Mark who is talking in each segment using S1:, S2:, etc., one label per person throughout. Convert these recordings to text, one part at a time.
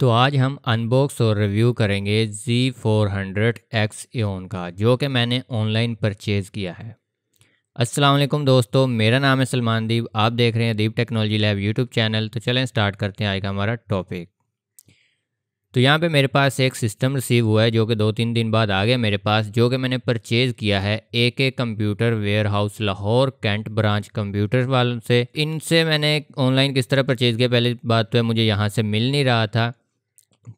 S1: तो आज हम अनबॉक्स और रिव्यू करेंगे जी फोर हंड्रेड एक्स एन का जो कि मैंने ऑनलाइन परचेज़ किया है अस्सलाम वालेकुम दोस्तों मेरा नाम है सलमान दीप आप देख रहे हैं Deep technology lab YouTube channel तो चलें स्टार्ट करते हैं आज का हमारा टॉपिक तो यहाँ पे मेरे पास एक सिस्टम रिसीव हुआ है जो कि दो तीन दिन बाद आ गया मेरे पास जो कि मैंने परचेज़ किया है A K computer warehouse Lahore cantt branch computer वालों से इनसे मैंने ऑनलाइन किस तरह परचेज़ किया पहली बात तो है मुझे यहाँ से मिल नहीं रहा था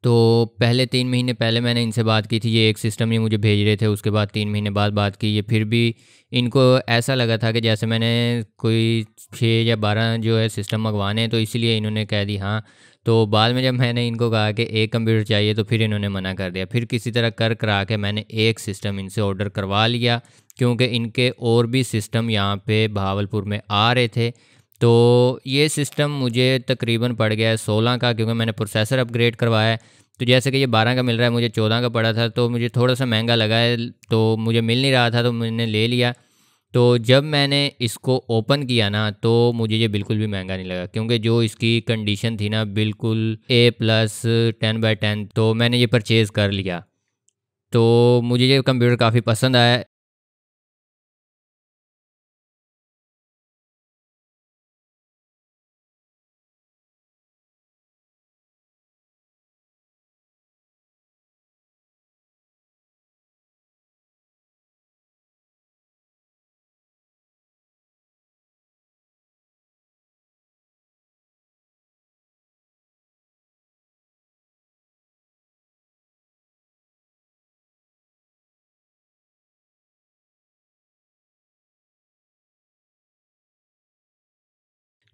S1: तो पहले तीन महीने पहले मैंने इनसे बात की थी ये एक सिस्टम ये मुझे भेज रहे थे उसके बाद तीन महीने बाद बात की ये फिर भी इनको ऐसा लगा था कि जैसे मैंने कोई छः या बारह जो है सिस्टम मंगवाने तो इसीलिए इन्होंने कह दी हाँ तो बाद में जब मैंने इनको कहा कि एक कंप्यूटर चाहिए तो फिर इन्होंने मना कर दिया फिर किसी तरह कर करा के मैंने एक सिस्टम इनसे ऑर्डर करवा लिया क्योंकि इनके और भी सिस्टम यहाँ पे भावलपुर में आ रहे थे तो ये सिस्टम मुझे तकरीबन पड़ गया है सोलह का क्योंकि मैंने प्रोसेसर अपग्रेड करवाया है तो जैसे कि ये बारह का मिल रहा है मुझे चौदह का पड़ा था तो मुझे थोड़ा सा महंगा लगा है तो मुझे मिल नहीं रहा था तो मैंने ले लिया तो जब मैंने इसको ओपन किया ना तो मुझे ये बिल्कुल भी महंगा नहीं लगा क्योंकि जो इसकी कंडीशन थी ना बिल्कुल A plus ten by ten तो मैंने ये परचेज़ कर लिया तो मुझे ये कंप्यूटर काफ़ी पसंद आया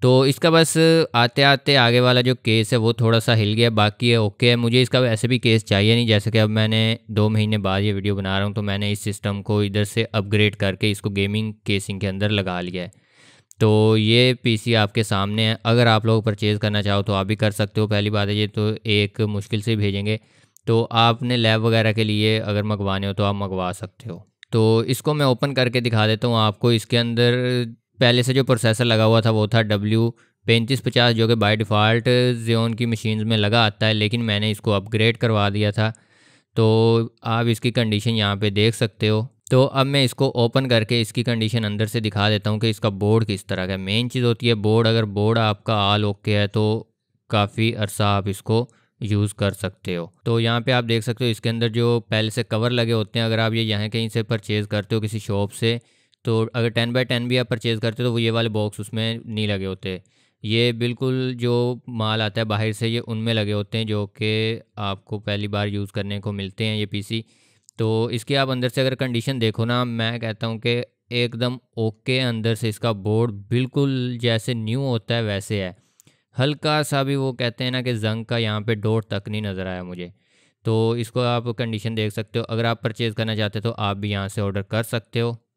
S1: तो इसका बस आते आते आगे वाला जो केस है वो थोड़ा सा हिल गया बाकी है ओके है मुझे इसका ऐसे भी केस चाहिए नहीं जैसे कि अब मैंने दो महीने बाद ये वीडियो बना रहा हूँ तो मैंने इस सिस्टम को इधर से अपग्रेड करके इसको गेमिंग केसिंग के अंदर लगा लिया है तो ये पीसी आपके सामने है अगर आप लोग परचेज़ करना चाहो तो आप भी कर सकते हो पहली बात है ये तो एक मुश्किल से भेजेंगे तो आपने लैब वगैरह के लिए अगर मंगवाने हो तो आप मंगवा सकते हो तो इसको मैं ओपन करके दिखा देता हूँ आपको इसके अंदर पहले से जो प्रोसेसर लगा हुआ था वो था डब्ल्यू पैंतीस पचास जो कि बाय डिफ़ॉल्ट जियोन की मशीन में लगा आता है लेकिन मैंने इसको अपग्रेड करवा दिया था तो आप इसकी कंडीशन यहाँ पे देख सकते हो तो अब मैं इसको ओपन करके इसकी कंडीशन अंदर से दिखा देता हूँ कि इसका बोर्ड किस तरह का मेन चीज़ होती है बोर्ड अगर बोर्ड आपका आल ओके है तो काफ़ी अरसा आप इसको यूज़ कर सकते हो तो यहाँ पे आप देख सकते हो इसके अंदर जो पहले से कवर लगे होते हैं अगर आप ये यहाँ कहीं से परचेज़ करते हो किसी शॉप से तो अगर टेन बाई टेन भी आप परचेज़ करते तो वो ये वाले बॉक्स उसमें नहीं लगे होते ये बिल्कुल जो माल आता है बाहर से ये उनमें लगे होते हैं जो कि आपको पहली बार यूज़ करने को मिलते हैं ये पीसी तो इसके आप अंदर से अगर कंडीशन देखो ना मैं कहता हूँ कि एकदम ओके अंदर से इसका बोर्ड बिल्कुल जैसे न्यू होता है वैसे है हल्का सा भी वो कहते हैं ना कि जंग का यहाँ पे डोट तक नहीं नज़र आया मुझे तो इसको आप कंडीशन देख सकते हो अगर आप परचेज़ करना चाहते हो तो आप भी यहाँ से ऑर्डर कर सकते हो